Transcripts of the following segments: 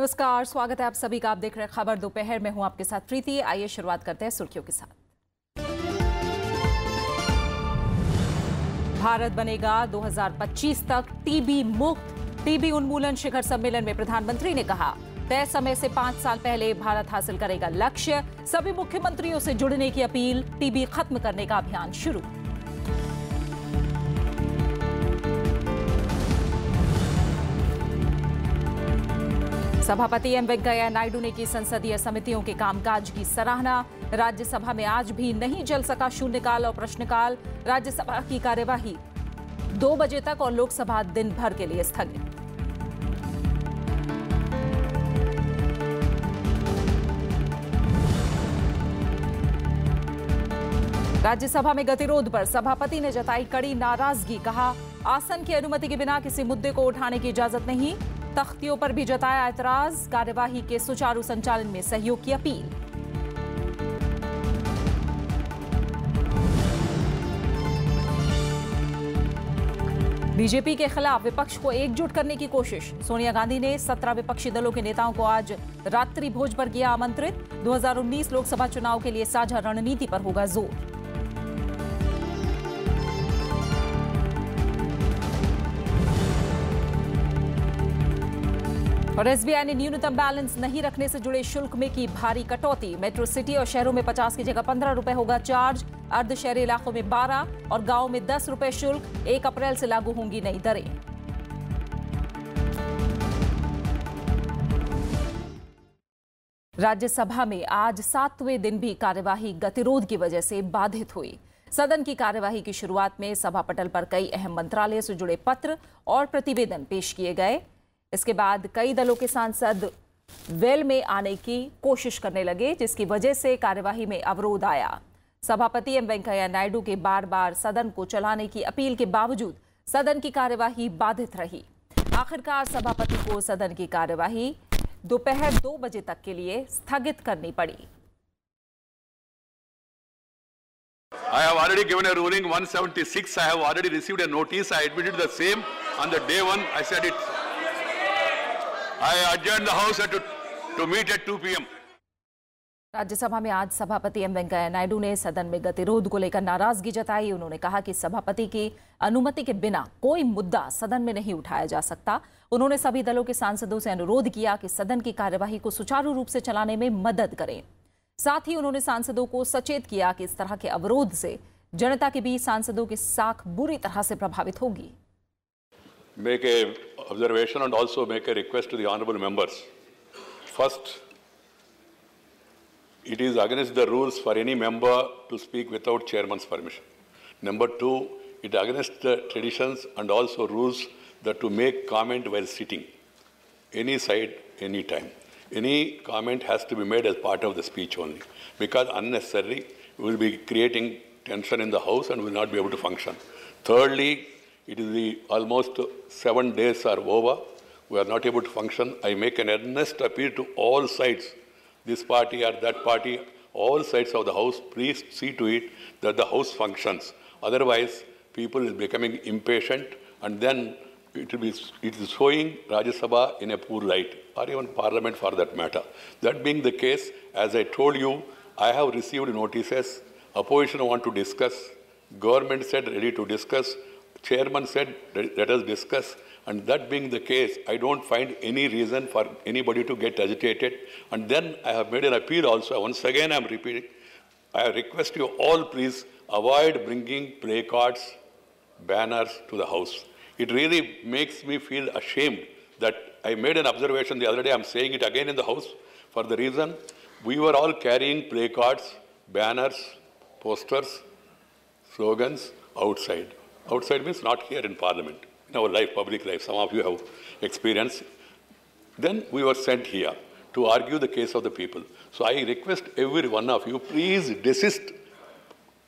नमस्कार स्वागत है आप सभी का आप देख रहे हैं खबर दोपहर में हूं आपके साथ प्रीति आइए शुरुआत करते हैं सुर्खियों के साथ भारत बनेगा 2025 तक टीबी मुक्त टीबी उन्मूलन शिखर सम्मेलन में प्रधानमंत्री ने कहा तय समय से पांच साल पहले भारत हासिल करेगा लक्ष्य सभी मुख्यमंत्रियों से जुड़ने की अपील टीबी खत्म करने का अभियान शुरू सभापति एम वेंकैया नायडू ने की संसदीय समितियों के कामकाज की सराहना राज्यसभा में आज भी नहीं जल सका शून्यकाल और प्रश्नकाल राज्यसभा की कार्यवाही दो बजे तक और लोकसभा दिन भर के लिए स्थगित राज्यसभा में गतिरोध पर सभापति ने जताई कड़ी नाराजगी कहा आसन की अनुमति के बिना किसी मुद्दे को उठाने की इजाजत नहीं तख्तियों पर भी जताया एतराज कार्यवाही के सुचारू संचालन में सहयोग की अपील बीजेपी के खिलाफ विपक्ष को एकजुट करने की कोशिश सोनिया गांधी ने सत्रह विपक्षी दलों के नेताओं को आज रात्रि भोज पर किया आमंत्रित 2019 लोकसभा चुनाव के लिए साझा रणनीति पर होगा जोर और एसबीआई ने न्यूनतम बैलेंस नहीं रखने से जुड़े शुल्क में की भारी कटौती मेट्रो सिटी और शहरों में 50 की जगह 15 रुपए होगा चार्ज अर्ध शहरी इलाकों में 12 और गांव में 10 रुपए शुल्क 1 अप्रैल से लागू होंगी नई दरें राज्यसभा में आज सातवें दिन भी कार्यवाही गतिरोध की वजह से बाधित हुई सदन की कार्यवाही की शुरुआत में सभा पटल पर कई अहम मंत्रालय से जुड़े पत्र और प्रतिवेदन पेश किए गए इसके बाद कई दलों के सांसद वेल में आने की कोशिश करने लगे जिसकी वजह से कार्यवाही में अवरोध आया सभापति एम वेंकैया नायडू के बार बार सदन को चलाने की अपील के बावजूद सदन की कार्यवाही बाधित रही आखिरकार सभापति को सदन की कार्यवाही दोपहर दो बजे तक के लिए स्थगित करनी पड़ी I have already given a ruling 176. I have already received a notice. I admitted the same on the day one. I said it I adjourn the House to, to meet at 2 p.m. Rajya Sabha में आज सभापति M Venkaiah Naidu ने सदन में गतिरोध को लेकर नाराजगी जताई उन्होंने कहा कि सभापति की अनुमति के बिना कोई मुद्दा सदन में नहीं उठाया जा सकता उन्होंने सभी दलों के सांसदों से अनुरोध किया कि सदन की कार्यवाही को सुचारू रूप से चलाने में मदद करें साथ ही उन्होंने सांसदों को सचेत किया कि इस तरह के अवरोध से जनता के बीच सांसदों की साख बुरी तरह से प्रभावित होगी make a observation and also make a request to the honorable members. First, it is against the rules for any member to speak without chairman's permission. Number two, it against the traditions and also rules that to make comment while sitting, any side, any time. Any comment has to be made as part of the speech only, because unnecessarily we will be creating tension in the house and will not be able to function. Thirdly, it is the almost seven days are over. We are not able to function. I make an earnest appeal to all sides, this party or that party, all sides of the house, please see to it that the house functions. Otherwise, people is becoming impatient and then it will be it is showing Rajya Sabha in a poor light, or even Parliament for that matter. That being the case, as I told you, I have received notices. Opposition want to discuss. Government said ready to discuss chairman said, let us discuss. And that being the case, I don't find any reason for anybody to get agitated. And then I have made an appeal also. Once again, I'm repeating. I request you all, please, avoid bringing placards, banners to the house. It really makes me feel ashamed that I made an observation the other day. I'm saying it again in the house for the reason we were all carrying placards, banners, posters, slogans outside. Outside means not here in parliament, in our life, public life, some of you have experience. Then we were sent here to argue the case of the people. So I request every one of you, please desist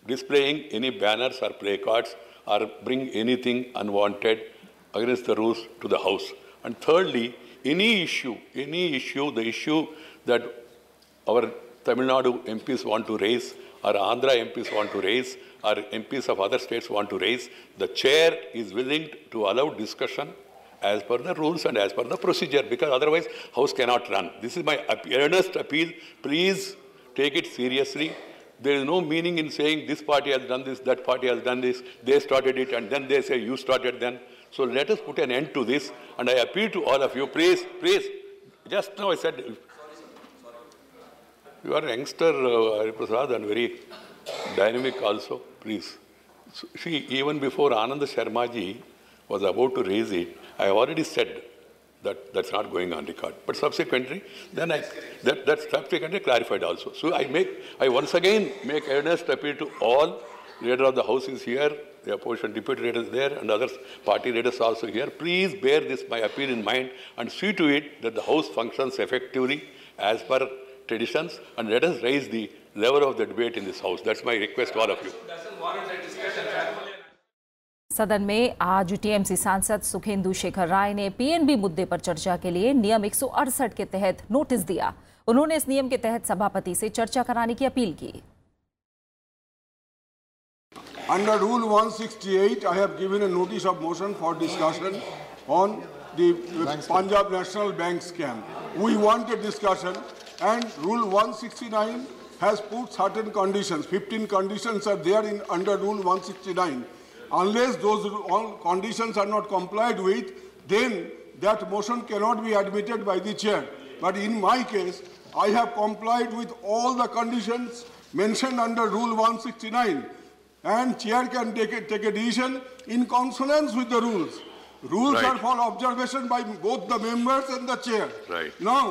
displaying any banners or placards or bring anything unwanted against the rules to the House. And thirdly, any issue, any issue, the issue that our Tamil Nadu MPs want to raise or Andhra MPs want to raise or MPs of other states want to raise, the chair is willing to allow discussion as per the rules and as per the procedure because otherwise house cannot run. This is my earnest appeal. Please take it seriously. There is no meaning in saying this party has done this, that party has done this, they started it and then they say you started then. So let us put an end to this and I appeal to all of you, please, please. Just now I said, you are a youngster, uh, Prasad, and very dynamic also, please. So, see, even before Ananda Sharmaji was about to raise it, I already said that that's not going on record. But subsequently, then I, that, that's subsequently clarified also. So I make, I once again make earnest appeal to all leader of the house is here, the opposition deputy leader is there, and other party leaders also here. Please bear this my appeal in mind and see to it that the house functions effectively as per traditions, and let us raise the lever of the debate in this house that's my request to all of you सदन में आज TMC सांसद सुखेंदु शेखर राय ने PNB मुद्दे पर चर्चा के लिए नियम 168 के तहत नोटिस दिया उन्होंने इस नियम के तहत सभापति से चर्चा कराने की अपील की under rule 168 I have given a notice of motion for discussion on the national bank scam we wanted discussion and rule 169 has put certain conditions. 15 conditions are there in under Rule 169. Unless those all conditions are not complied with, then that motion cannot be admitted by the chair. But in my case, I have complied with all the conditions mentioned under Rule 169 and chair can take a, take a decision in consonance with the rules. Rules right. are for observation by both the members and the chair. Right. Now,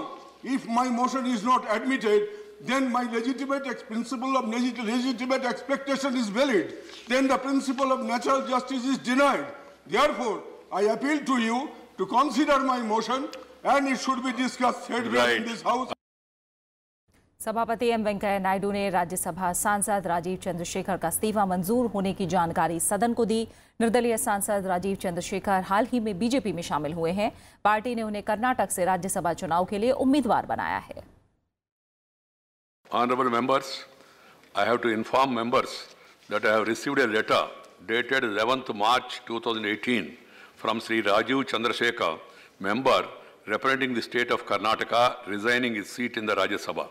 if my motion is not admitted, then my legitimate ex principle of legit legitimate expectation is valid. Then the principle of natural justice is denied. Therefore, I appeal to you to consider my motion and it should be discussed headway right. in this house. सभापति M Venkaiah Naidu ने राज्यसभा सांसद राजीव चंद्रशेखर का इस्तीफा मंजूर होने की जानकारी सदन को दी निर्दलीय सांसद राजीव चंद्रशेखर हाल ही में बीजेपी में शामिल हुए हैं पार्टी ने उन्हें कर्नाटक से राज्यसभा चुनाव के लिए उम्मीदवार बनाया है Honorable members, I have to inform members that I have received a letter dated 11th March 2018 from Sri Rajiv Chandrasekhar, member representing the state of Karnataka, resigning his seat in the Rajya Sabha.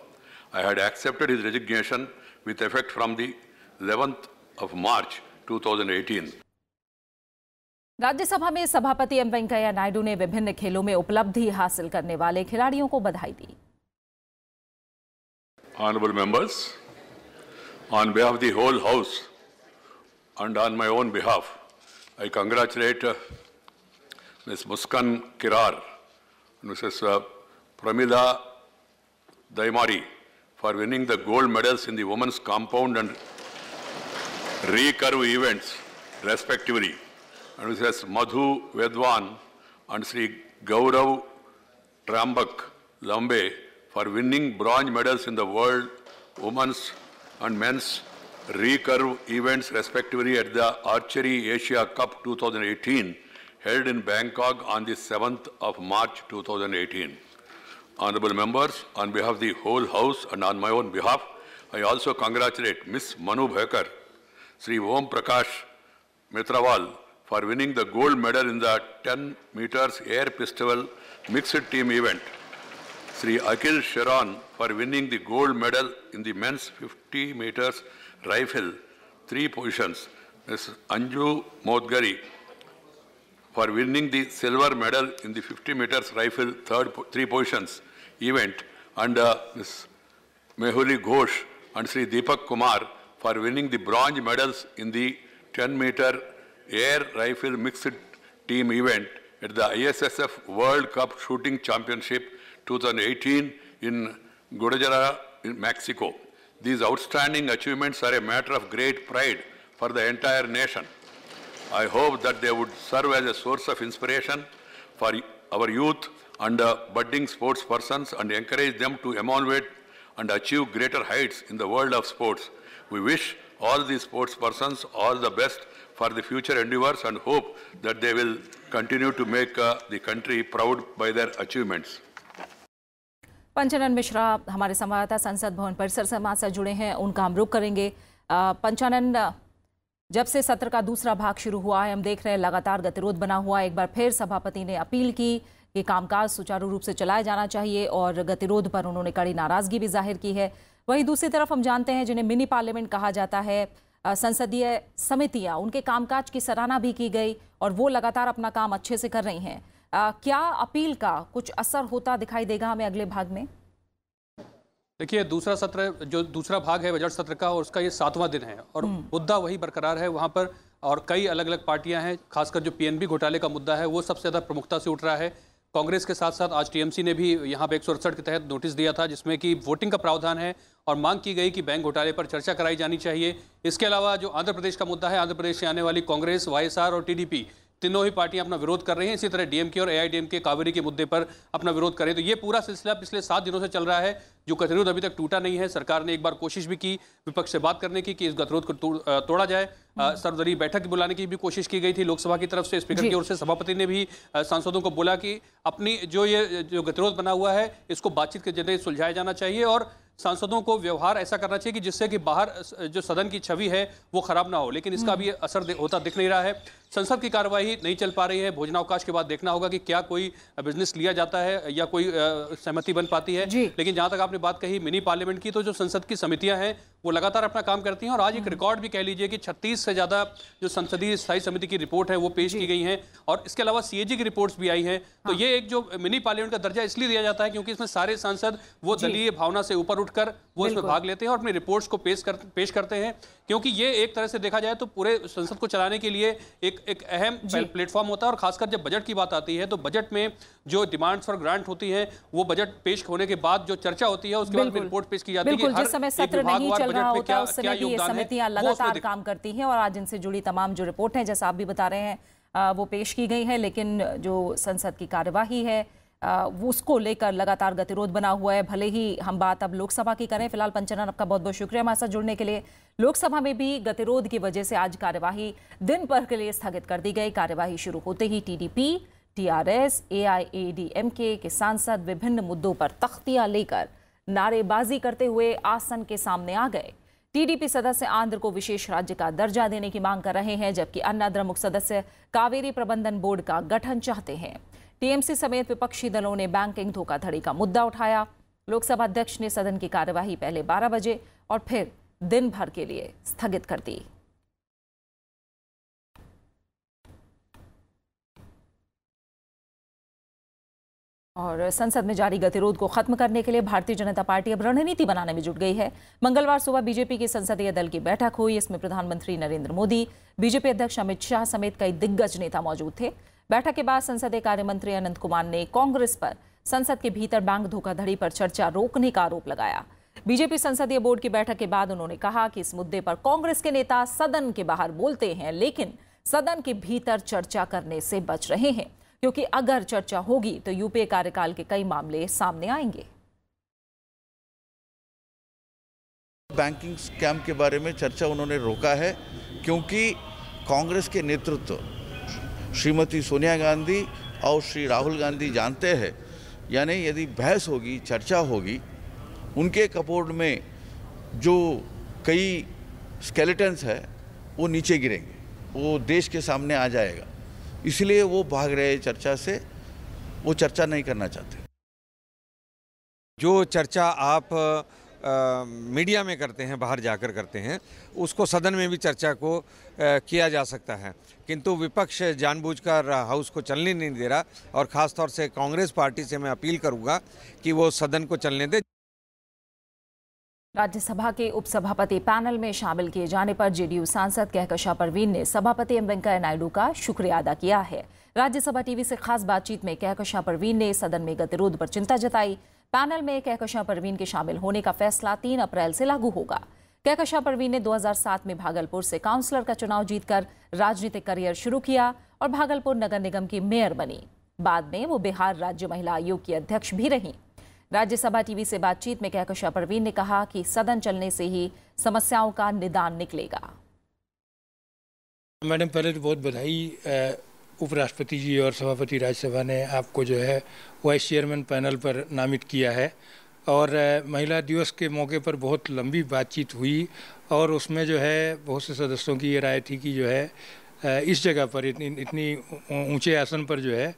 I had accepted his resignation with effect from the 11th of March 2018. Rajya Sabha में सभापति M Venkaiah Naidu ने विभिन्न खेलों में उपलब्धि हासिल करने वाले खिलाड़ियों को बधाई दी Honorable members, on behalf of the whole House and on my own behalf, I congratulate uh, Ms. Muskan Kirar and Mrs. Uh, Pramila Daimari for winning the gold medals in the women's compound and recurve events, respectively. And Mrs. Madhu Vedwan and Sri Gaurav Trambak Lambe for winning bronze medals in the world women's and men's recurve events respectively at the Archery Asia Cup 2018 held in Bangkok on the 7th of March 2018. Honorable members, on behalf of the whole House and on my own behalf, I also congratulate Ms. Manu Bhakar, Sri Om Prakash Mitrawal for winning the gold medal in the 10 meters air pistol mixed team event Sri Akhil Sharan for winning the gold medal in the men's 50 meters rifle, three positions. Ms. Anju Modgari for winning the silver medal in the 50 meters rifle, third, three positions event. And uh, Ms. Mehuli Ghosh and Sri Deepak Kumar for winning the bronze medals in the 10 meter air rifle mixed team event at the ISSF World Cup Shooting Championship 2018 in Guadalajara, in Mexico. These outstanding achievements are a matter of great pride for the entire nation. I hope that they would serve as a source of inspiration for our youth and uh, budding sports persons and encourage them to emulate and achieve greater heights in the world of sports. We wish all these sports persons all the best for the future endeavors and hope that they will continue to make uh, the country proud by their achievements. Panchanand Mishra हमारे संवाददाता संसद भवन परिसर समाज से जुड़े हैं उनका हम रुख करेंगे पंचानंद जब से सत्र का दूसरा भाग शुरू हुआ है हम देख रहे हैं लगातार गतिरोध बना हुआ एक बार फिर सभापति ने अपील की कि कामकाज सुचारू रूप से चलाया जाना चाहिए और गतिरोध पर उन्होंने कड़ी नाराजगी भी जाहिर की है वहीं दूसरी तरफ हम जानते हैं जिन्हें मिनी पार्लियामेंट कहा जाता है संसदीय समितियां उनके कामकाज की सराहना भी की गई और वो लगातार अपना काम अच्छे से कर रही हैं आ, क्या अपील का कुछ असर होता दिखाई देगा हमें अगले भाग में देखिए दूसरा सत्र जो दूसरा भाग है बजट सत्र का और उसका ये सातवां दिन है और हम्म। मुद्दा वही बरकरार है वहाँ पर और कई अलग अलग पार्टियां हैं खासकर जो पीएनबी घोटाले का मुद्दा है वो सबसे ज़्यादा प्रमुखता से उठ रहा है कांग्रेस के साथ साथ आज टीएमसी ने भी यहाँ पे एक के तहत नोटिस दिया था जिसमें कि वोटिंग का प्रावधान है और मांग की गई कि बैंक घोटाले पर चर्चा कराई जानी चाहिए इसके अलावा जो आंध्र प्रदेश का मुद्दा है आंध्र प्रदेश से आने वाली कांग्रेस वाई और टीडीपी तीनों ही पार्टियां अपना विरोध कर रही हैं इसी तरह डीएमके और एआईडीएमके कावेरी के मुद्दे पर अपना विरोध कर रहे हैं तो ये पूरा सिलसिला पिछले सात दिनों से चल रहा है जो गतिरोध अभी तक टूटा नहीं है सरकार ने एक बार कोशिश भी की विपक्ष से बात करने की कि इस गतिरोध को तोड़ा जाए सर्वदलीय बैठक बुलाने की भी कोशिश की गई थी लोकसभा की तरफ से स्पीकर की ओर से सभापति ने भी सांसदों को बोला कि अपनी जो ये जो गतिरोध बना हुआ है इसको बातचीत के जरिए सुलझाया जाना चाहिए और सांसदों को व्यवहार ऐसा करना चाहिए कि जिससे कि बाहर जो सदन की छवि है वो खराब ना हो लेकिन इसका भी हम्म। असर होता दिख नहीं रहा है संसद की कार्यवाही नहीं चल पा रही है भोजनावकाश के बाद देखना होगा कि क्या कोई बिजनेस लिया जाता है या कोई सहमति बन पाती है लेकिन जहां तक आपने बात कही मिनी पार्लियामेंट की तो जो संसद की समितियां हैं वो लगातार अपना काम करती हैं और आज एक हम्म। रिकॉर्ड भी कह लीजिए कि 36 से ज़्यादा जो संसदीय स्थायी समिति की रिपोर्ट है वो पेश की गई हैं और इसके अलावा सीएजी की रिपोर्ट्स भी आई हैं तो हाँ। ये एक जो मिनी पार्लियामेंट का दर्जा इसलिए दिया जाता है क्योंकि इसमें सारे सांसद वो दलीय भावना से ऊपर उठकर वो इसमें भाग लेते हैं और अपनी रिपोर्ट्स को पेश कर पेश करते हैं क्योंकि ये एक तरह से देखा जाए तो पूरे संसद को चलाने के लिए एक एक अहम प्लेटफॉर्म होता है और खासकर जब बजट की बात आती है तो बजट में जो डिमांड्स और ग्रांट होती है वो बजट पेश होने के बाद जो चर्चा होती है उसके बाद रिपोर्ट पेश की जाती है रहा होता है उस समय भी ये समितियां लगातार काम करती हैं और आज इनसे जुड़ी तमाम जो रिपोर्ट है जैसा आप भी बता रहे हैं वो पेश की गई है लेकिन जो संसद की कार्यवाही है वो उसको लेकर लगातार गतिरोध बना हुआ है भले ही हम बात अब लोकसभा की करें फिलहाल पंचनन आपका बहुत बहुत शुक्रिया हमारे साथ जुड़ने के लिए लोकसभा में भी गतिरोध की वजह से आज कार्यवाही दिन भर के लिए स्थगित कर दी गई कार्यवाही शुरू होते ही टीडीपी टीआरएस एआईएडीएमके के सांसद विभिन्न मुद्दों पर तख्तियां लेकर नारेबाजी करते हुए आसन के सामने आ गए टीडीपी सदस्य आंध्र को विशेष राज्य का दर्जा देने की मांग कर रहे हैं जबकि अन्ना अन्नाद्रमुक सदस्य कावेरी प्रबंधन बोर्ड का गठन चाहते हैं टीएमसी समेत विपक्षी दलों ने बैंकिंग धोखाधड़ी का मुद्दा उठाया लोकसभा अध्यक्ष ने सदन की कार्यवाही पहले 12 बजे और फिर दिन भर के लिए स्थगित कर दी और संसद में जारी गतिरोध को खत्म करने के लिए भारतीय जनता पार्टी अब रणनीति बनाने में जुट गई है मंगलवार सुबह बीजेपी के संसदीय दल की बैठक हुई इसमें प्रधानमंत्री नरेंद्र मोदी बीजेपी अध्यक्ष अमित शाह समेत कई दिग्गज नेता मौजूद थे बैठक के बाद संसदीय कार्य मंत्री अनंत कुमार ने कांग्रेस पर संसद के भीतर बैंक धोखाधड़ी पर चर्चा रोकने का आरोप लगाया बीजेपी संसदीय बोर्ड की बैठक के बाद उन्होंने कहा कि इस मुद्दे पर कांग्रेस के नेता सदन के बाहर बोलते हैं लेकिन सदन के भीतर चर्चा करने से बच रहे हैं क्योंकि अगर चर्चा होगी तो यूपीए कार्यकाल के कई मामले सामने आएंगे बैंकिंग स्कैम के बारे में चर्चा उन्होंने रोका है क्योंकि कांग्रेस के नेतृत्व श्रीमती सोनिया गांधी और श्री राहुल गांधी जानते हैं यानी यदि बहस होगी चर्चा होगी उनके कपोर्ड में जो कई स्केलेटन्स है वो नीचे गिरेंगे वो देश के सामने आ जाएगा इसलिए वो भाग रहे चर्चा से वो चर्चा नहीं करना चाहते जो चर्चा आप आ, मीडिया में करते हैं बाहर जाकर करते हैं उसको सदन में भी चर्चा को आ, किया जा सकता है किंतु विपक्ष जानबूझकर हाउस को चलने नहीं दे रहा और ख़ासतौर से कांग्रेस पार्टी से मैं अपील करूंगा कि वो सदन को चलने दे राज्यसभा के उपसभापति पैनल में शामिल किए जाने पर जेडीयू सांसद कहकशा परवीन ने सभापति एम वेंकैया नायडू का शुक्रिया अदा किया है राज्यसभा टीवी से खास बातचीत में कहकशा परवीन ने सदन में गतिरोध पर चिंता जताई पैनल में कहकशा परवीन के शामिल होने का फैसला तीन अप्रैल से लागू होगा कहकशा परवीन ने 2007 में भागलपुर से काउंसलर का चुनाव जीतकर राजनीतिक करियर शुरू किया और भागलपुर नगर निगम की मेयर बनी बाद में वो बिहार राज्य महिला आयोग की अध्यक्ष भी रहीं राज्यसभा टीवी से बातचीत में कहकशा परवीन ने कहा कि सदन चलने से ही समस्याओं का निदान निकलेगा मैडम पहले तो बहुत बधाई उपराष्ट्रपति जी और सभापति राज्यसभा ने आपको जो है वाइस चेयरमैन पैनल पर नामित किया है और महिला दिवस के मौके पर बहुत लंबी बातचीत हुई और उसमें जो है बहुत से सदस्यों की ये राय थी कि जो है इस जगह पर इतनी इतनी ऊंचे आसन पर जो है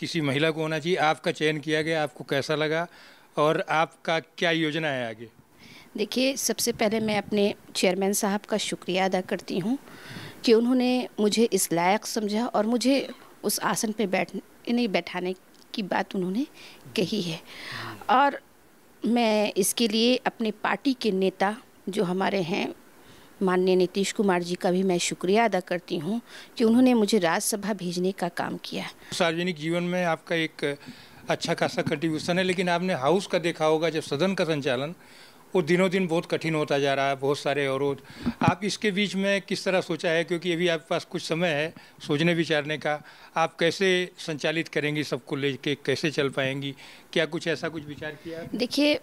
किसी महिला को होना चाहिए आपका चयन किया गया आपको कैसा लगा और आपका क्या योजना है आगे देखिए सबसे पहले मैं अपने चेयरमैन साहब का शुक्रिया अदा करती हूँ कि उन्होंने मुझे इस लायक समझा और मुझे उस आसन पर बैठ नहीं बैठाने की बात उन्होंने कही है और मैं इसके लिए अपने पार्टी के नेता जो हमारे हैं माननीय नीतीश कुमार जी का भी मैं शुक्रिया अदा करती हूँ कि उन्होंने मुझे राज्यसभा भेजने का काम किया सार्वजनिक जीवन में आपका एक अच्छा खासा कंट्रीब्यूशन है लेकिन आपने हाउस का देखा होगा जब सदन का संचालन वो दिनों दिन बहुत कठिन होता जा रहा है बहुत सारे अवरोध आप इसके बीच में किस तरह सोचा है क्योंकि अभी आपके पास कुछ समय है सोचने विचारने का आप कैसे संचालित करेंगी सबको लेके कैसे चल पाएंगी क्या कुछ ऐसा कुछ विचार किया देखिए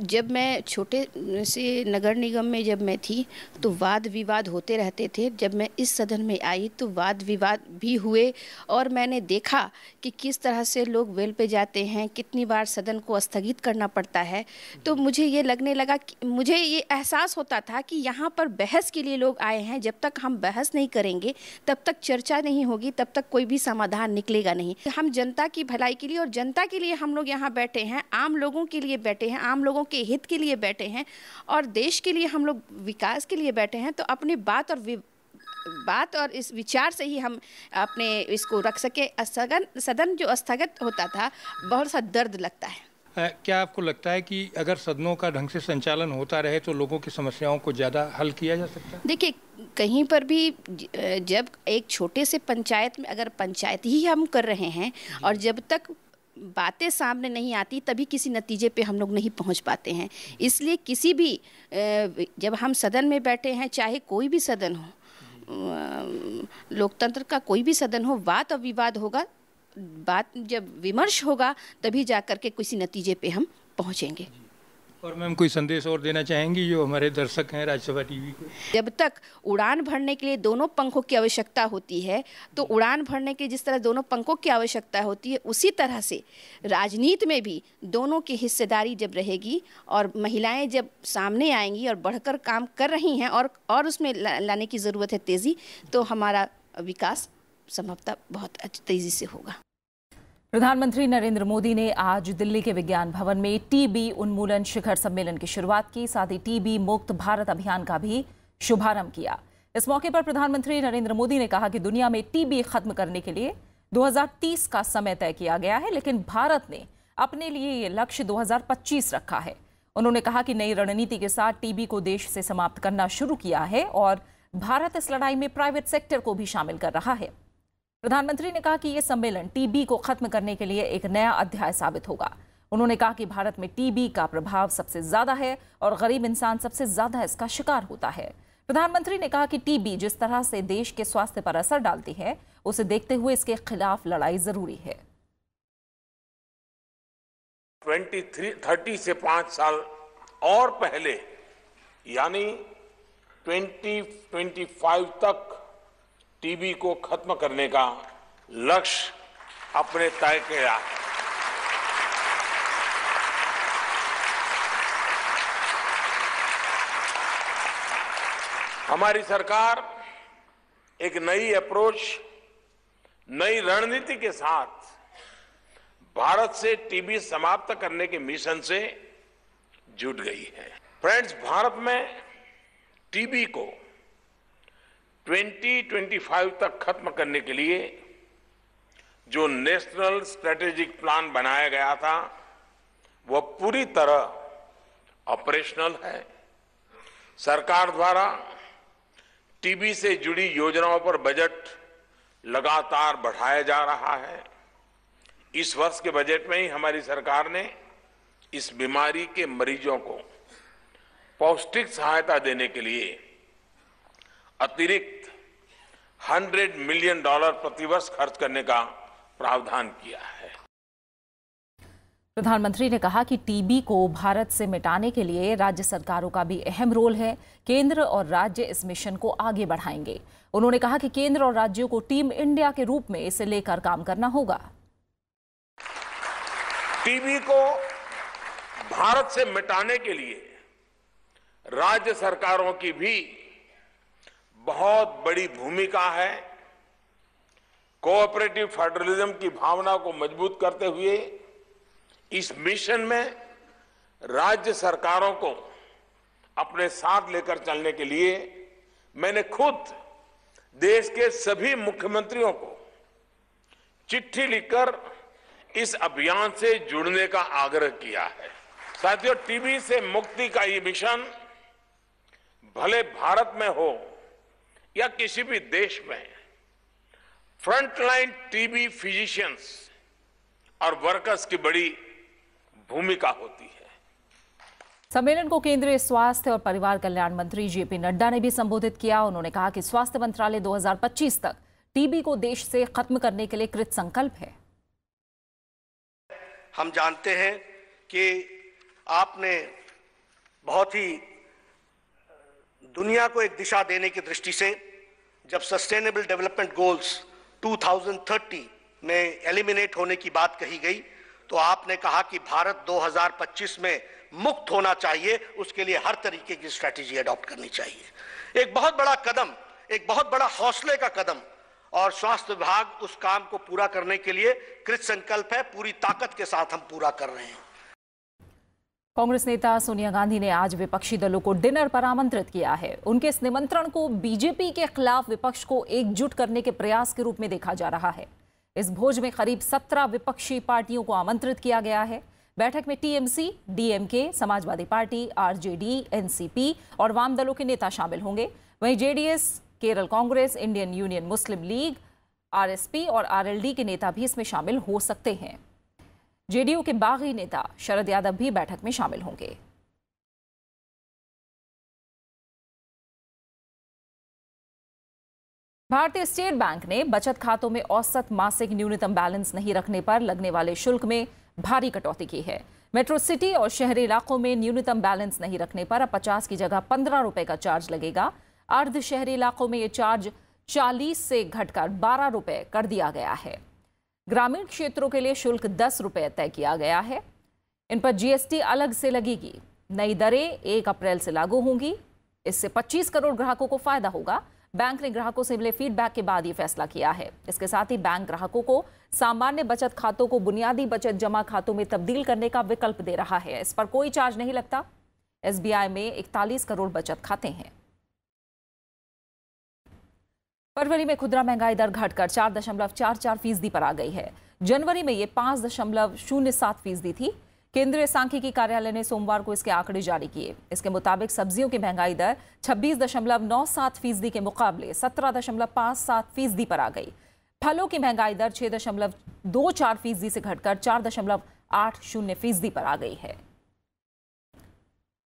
जब मैं छोटे से नगर निगम में जब मैं थी तो वाद विवाद होते रहते थे जब मैं इस सदन में आई तो वाद विवाद भी हुए और मैंने देखा कि किस तरह से लोग वेल पे जाते हैं कितनी बार सदन को स्थगित करना पड़ता है तो मुझे ये लगने लगा कि मुझे ये एहसास होता था कि यहाँ पर बहस के लिए लोग आए हैं जब तक हम बहस नहीं करेंगे तब तक चर्चा नहीं होगी तब तक कोई भी समाधान निकलेगा नहीं हम जनता की भलाई के लिए और जनता के लिए हम लोग यहाँ बैठे हैं आम लोगों के लिए बैठे हैं आम लोगों के हित के लिए बैठे हैं और देश के लिए हम लोग विकास के लिए बैठे हैं तो अपनी बात और बात और इस विचार से ही हम अपने इसको रख सके सदन सदन जो स्थगित होता था बहुत सा दर्द लगता है क्या आपको लगता है कि अगर सदनों का ढंग से संचालन होता रहे तो लोगों की समस्याओं को ज़्यादा हल किया जा सकता है देखिए कहीं पर भी जब एक छोटे से पंचायत में अगर पंचायत ही हम कर रहे हैं और जब तक बातें सामने नहीं आती तभी किसी नतीजे पे हम लोग नहीं पहुंच पाते हैं इसलिए किसी भी जब हम सदन में बैठे हैं चाहे कोई भी सदन हो लोकतंत्र का कोई भी सदन हो वाद और विवाद होगा बात जब विमर्श होगा तभी जा कर के किसी नतीजे पे हम पहुँचेंगे और मैम कोई संदेश और देना चाहेंगी जो हमारे दर्शक हैं राज्यसभा टीवी के जब तक उड़ान भरने के लिए दोनों पंखों की आवश्यकता होती है तो उड़ान भरने के जिस तरह दोनों पंखों की आवश्यकता होती है उसी तरह से राजनीति में भी दोनों की हिस्सेदारी जब रहेगी और महिलाएं जब सामने आएंगी और बढ़कर काम कर रही हैं और और उसमें लाने की ज़रूरत है तेज़ी तो हमारा विकास संभवतः बहुत तेज़ी से होगा प्रधानमंत्री नरेंद्र मोदी ने आज दिल्ली के विज्ञान भवन में टीबी उन्मूलन शिखर सम्मेलन की शुरुआत की साथ ही टीबी मुक्त भारत अभियान का भी शुभारंभ किया इस मौके पर प्रधानमंत्री नरेंद्र मोदी ने कहा कि दुनिया में टीबी खत्म करने के लिए 2030 का समय तय किया गया है लेकिन भारत ने अपने लिए ये लक्ष्य 2025 रखा है उन्होंने कहा कि नई रणनीति के साथ टीबी को देश से समाप्त करना शुरू किया है और भारत इस लड़ाई में प्राइवेट सेक्टर को भी शामिल कर रहा है प्रधानमंत्री ने कहा कि यह सम्मेलन टीबी को खत्म करने के लिए एक नया अध्याय साबित होगा उन्होंने कहा कि भारत में टीबी का प्रभाव सबसे ज्यादा है और गरीब इंसान सबसे ज्यादा इसका शिकार होता है प्रधानमंत्री ने कहा कि टीबी जिस तरह से देश के स्वास्थ्य पर असर डालती है उसे देखते हुए इसके खिलाफ लड़ाई जरूरी है ट्वेंटी थ्री थर्टी से पांच साल और पहले यानी ट्वेंटी ट्वेंटी फाइव तक टीबी को खत्म करने का लक्ष्य अपने तय किया है हमारी सरकार एक नई अप्रोच नई रणनीति के साथ भारत से टीबी समाप्त करने के मिशन से जुट गई है फ्रेंड्स भारत में टीबी को 2025 तक खत्म करने के लिए जो नेशनल स्ट्रेटेजिक प्लान बनाया गया था वह पूरी तरह ऑपरेशनल है सरकार द्वारा टीबी से जुड़ी योजनाओं पर बजट लगातार बढ़ाया जा रहा है इस वर्ष के बजट में ही हमारी सरकार ने इस बीमारी के मरीजों को पौष्टिक सहायता देने के लिए अतिरिक्त हंड्रेड मिलियन डॉलर प्रतिवर्ष खर्च करने का प्रावधान किया है प्रधानमंत्री ने कहा कि टीबी को भारत से मिटाने के लिए राज्य सरकारों का भी अहम रोल है केंद्र और राज्य इस मिशन को आगे बढ़ाएंगे उन्होंने कहा कि केंद्र और राज्यों को टीम इंडिया के रूप में इसे लेकर काम करना होगा टीबी को भारत से मिटाने के लिए राज्य सरकारों की भी बहुत बड़ी भूमिका है कोऑपरेटिव फेडरलिज्म की भावना को मजबूत करते हुए इस मिशन में राज्य सरकारों को अपने साथ लेकर चलने के लिए मैंने खुद देश के सभी मुख्यमंत्रियों को चिट्ठी लिखकर इस अभियान से जुड़ने का आग्रह किया है साथियों टीबी से मुक्ति का ये मिशन भले भारत में हो या किसी भी देश में फ्रंटलाइन टीबी फिजिशियंस और वर्कर्स की बड़ी भूमिका होती है सम्मेलन को केंद्रीय स्वास्थ्य और परिवार कल्याण मंत्री जेपी नड्डा ने भी संबोधित किया उन्होंने कहा कि स्वास्थ्य मंत्रालय 2025 तक टीबी को देश से खत्म करने के लिए कृत संकल्प है हम जानते हैं कि आपने बहुत ही दुनिया को एक दिशा देने की दृष्टि से जब सस्टेनेबल डेवलपमेंट गोल्स 2030 में एलिमिनेट होने की बात कही गई तो आपने कहा कि भारत 2025 में मुक्त होना चाहिए उसके लिए हर तरीके की स्ट्रेटेजी अडॉप्ट करनी चाहिए एक बहुत बड़ा कदम एक बहुत बड़ा हौसले का कदम और स्वास्थ्य विभाग उस काम को पूरा करने के लिए कृत संकल्प है पूरी ताकत के साथ हम पूरा कर रहे हैं कांग्रेस नेता सोनिया गांधी ने आज विपक्षी दलों को डिनर पर आमंत्रित किया है उनके इस निमंत्रण को बीजेपी के खिलाफ विपक्ष को एकजुट करने के प्रयास के रूप में देखा जा रहा है इस भोज में करीब सत्रह विपक्षी पार्टियों को आमंत्रित किया गया है बैठक में TMC DMK Samajwadi Party RJD NCP और वाम दलों के नेता शामिल होंगे वहीं JDS Kerala Congress Indian Union Muslim League RSP और आरएलडी के नेता भी इसमें शामिल हो सकते हैं जेडीयू के बागी नेता शरद यादव भी बैठक में शामिल होंगे भारतीय स्टेट बैंक ने बचत खातों में औसत मासिक न्यूनतम बैलेंस नहीं रखने पर लगने वाले शुल्क में भारी कटौती की है मेट्रो सिटी और शहरी इलाकों में न्यूनतम बैलेंस नहीं रखने पर अब पचास की जगह पंद्रह रुपए का चार्ज लगेगा अर्ध शहरी इलाकों में ये चार्ज चालीस से घटकर बारह रुपए कर दिया गया है ग्रामीण क्षेत्रों के लिए शुल्क दस रुपये तय किया गया है इन पर जीएसटी अलग से लगेगी नई दरें एक अप्रैल से लागू होंगी इससे 25 करोड़ ग्राहकों को फायदा होगा बैंक ने ग्राहकों से मिले फीडबैक के बाद ये फैसला किया है इसके साथ ही बैंक ग्राहकों को सामान्य बचत खातों को बुनियादी बचत जमा खातों में तब्दील करने का विकल्प दे रहा है इस पर कोई चार्ज नहीं लगता एसबीआई में 41 करोड़ बचत खाते हैं फरवरी में खुदरा महंगाई दर घटकर चार दशमलव चार चार फीसदी पर आ गई है जनवरी में ये पाँच दशमलव शून्य सात फीसदी थी केंद्रीय सांख्यिकी कार्यालय ने सोमवार को इसके आंकड़े जारी किए इसके मुताबिक सब्जियों की महंगाई दर छब्बीस दशमलव नौ सात फीसदी के मुकाबले सत्रह दशमलव पाँच सात फीसदी पर आ गई फलों की महंगाई दर छः दशमलव दो चार फीसदी से घटकर चार दशमलव आठ शून्य फीसदी पर आ गई है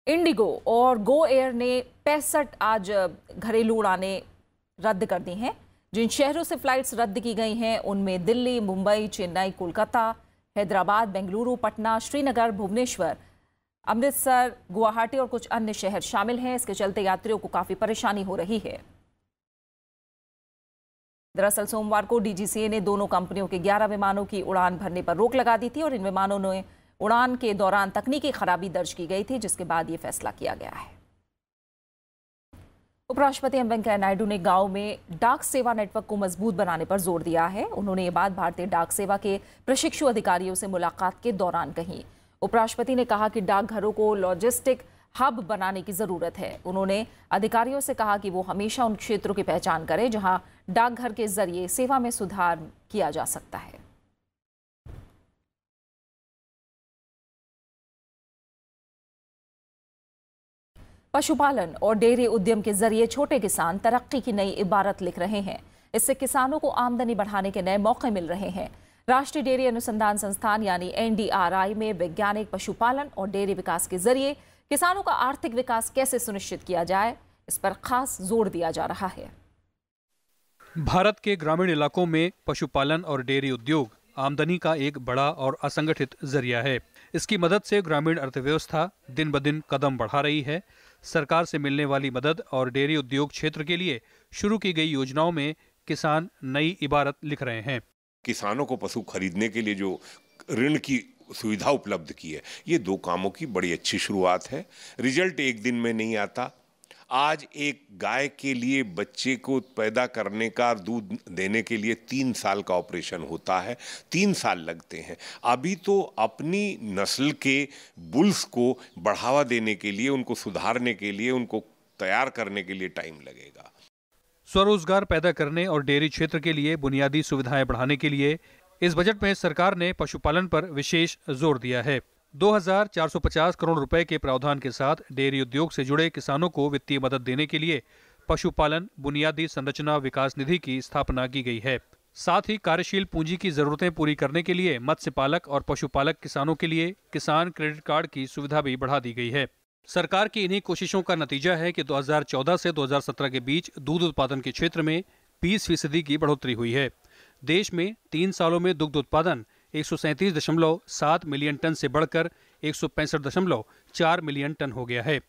इंडिगो और गो एयर ने पैंसठ आज घरेलू उड़ानें रद्द कर दी हैं जिन शहरों से फ्लाइट्स रद्द की गई हैं उनमें दिल्ली मुंबई चेन्नई कोलकाता हैदराबाद बेंगलुरु पटना श्रीनगर भुवनेश्वर अमृतसर गुवाहाटी और कुछ अन्य शहर शामिल हैं इसके चलते यात्रियों को काफ़ी परेशानी हो रही है दरअसल सोमवार को डीजीसीए ने दोनों कंपनियों के 11 विमानों की उड़ान भरने पर रोक लगा दी थी और इन विमानों ने उड़ान के दौरान तकनीकी खराबी दर्ज की गई थी जिसके बाद ये फैसला किया गया है उपराष्ट्रपति एम वेंकैया नायडू ने गांव में डाक सेवा नेटवर्क को मजबूत बनाने पर जोर दिया है उन्होंने ये बात भारतीय डाक सेवा के प्रशिक्षु अधिकारियों से मुलाकात के दौरान कही उपराष्ट्रपति ने कहा कि डाकघरों को लॉजिस्टिक हब बनाने की ज़रूरत है उन्होंने अधिकारियों से कहा कि वो हमेशा उन क्षेत्रों की पहचान करें जहां डाकघर के जरिए सेवा में सुधार किया जा सकता है पशुपालन और डेयरी उद्यम के जरिए छोटे किसान तरक्की की नई इबारत लिख रहे हैं इससे किसानों को आमदनी बढ़ाने के नए मौके मिल रहे हैं राष्ट्रीय डेयरी अनुसंधान संस्थान यानी एनडीआरआई में वैज्ञानिक पशुपालन और डेयरी विकास के जरिए किसानों का आर्थिक विकास कैसे सुनिश्चित किया जाए इस पर खास जोर दिया जा रहा है भारत के ग्रामीण इलाकों में पशुपालन और डेयरी उद्योग आमदनी का एक बड़ा और असंगठित जरिया है इसकी मदद से ग्रामीण अर्थव्यवस्था दिन ब दिन कदम बढ़ा रही है सरकार से मिलने वाली मदद और डेयरी उद्योग क्षेत्र के लिए शुरू की गई योजनाओं में किसान नई इबारत लिख रहे हैं किसानों को पशु खरीदने के लिए जो ऋण की सुविधा उपलब्ध की है ये दो कामों की बड़ी अच्छी शुरुआत है रिजल्ट एक दिन में नहीं आता आज एक गाय के लिए बच्चे को पैदा करने का दूध देने के लिए तीन साल का ऑपरेशन होता है तीन साल लगते हैं अभी तो अपनी नस्ल के बुल्स को बढ़ावा देने के लिए उनको सुधारने के लिए उनको तैयार करने के लिए टाइम लगेगा स्वरोजगार पैदा करने और डेयरी क्षेत्र के लिए बुनियादी सुविधाएं बढ़ाने के लिए इस बजट में सरकार ने पशुपालन पर विशेष जोर दिया है 2450 करोड़ रुपए के प्रावधान के साथ डेयरी उद्योग से जुड़े किसानों को वित्तीय मदद देने के लिए पशुपालन बुनियादी संरचना विकास निधि की स्थापना की गई है साथ ही कार्यशील पूंजी की जरूरतें पूरी करने के लिए मत्स्य पालक और पशुपालक किसानों के लिए किसान क्रेडिट कार्ड की सुविधा भी बढ़ा दी गई है सरकार की इन्हीं कोशिशों का नतीजा है कि 2014 से 2017 के बीच दूध उत्पादन के क्षेत्र में 20 फीसदी की बढ़ोतरी हुई है देश में तीन सालों में दुग्ध उत्पादन एक मिलियन टन से बढ़कर एक मिलियन टन हो गया है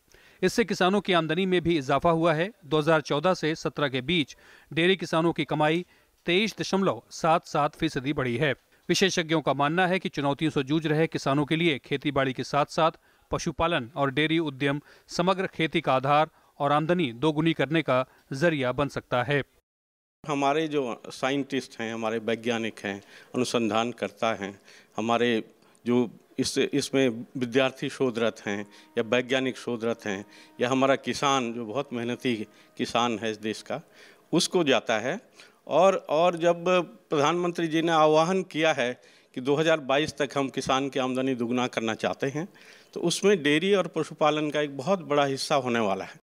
इससे किसानों की आमदनी में भी इजाफा हुआ है 2014 से 17 के बीच डेयरी किसानों की कमाई तेईस दशमलव सात सात फीसदी बढ़ी है विशेषज्ञों का मानना है कि चुनौतियों से जूझ रहे किसानों के लिए खेतीबाड़ी के साथ साथ पशुपालन और डेयरी उद्यम समग्र खेती का आधार और आमदनी दोगुनी करने का जरिया बन सकता है हमारे जो साइंटिस्ट हैं हमारे वैज्ञानिक हैं अनुसंधान करता हैं हमारे जो इस इसमें विद्यार्थी शोधरत हैं या वैज्ञानिक शोधरत हैं या हमारा किसान जो बहुत मेहनती किसान है इस देश का उसको जाता है और और जब प्रधानमंत्री जी ने आह्वान किया है कि 2022 तक हम किसान की आमदनी दुगना करना चाहते हैं तो उसमें डेयरी और पशुपालन का एक बहुत बड़ा हिस्सा होने वाला है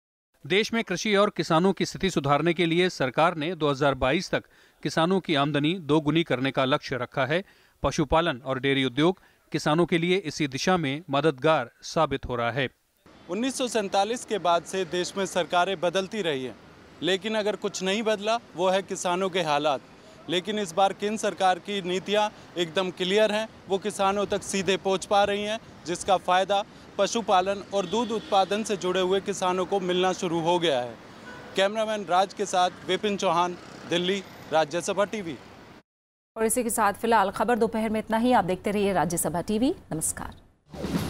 देश में कृषि और किसानों की स्थिति सुधारने के लिए सरकार ने 2022 तक किसानों की आमदनी दोगुनी करने का लक्ष्य रखा है पशुपालन और डेयरी उद्योग किसानों के लिए इसी दिशा में मददगार साबित हो रहा है उन्नीस के बाद से देश में सरकारें बदलती रही हैं लेकिन अगर कुछ नहीं बदला वो है किसानों के हालात लेकिन इस बार केंद्र सरकार की नीतियाँ एकदम क्लियर हैं वो किसानों तक सीधे पहुँच पा रही हैं जिसका फ़ायदा पशुपालन और दूध उत्पादन से जुड़े हुए किसानों को मिलना शुरू हो गया है कैमरामैन राज के साथ विपिन चौहान दिल्ली राज्यसभा टीवी और इसी के साथ फिलहाल खबर दोपहर में इतना ही आप देखते रहिए राज्यसभा टीवी नमस्कार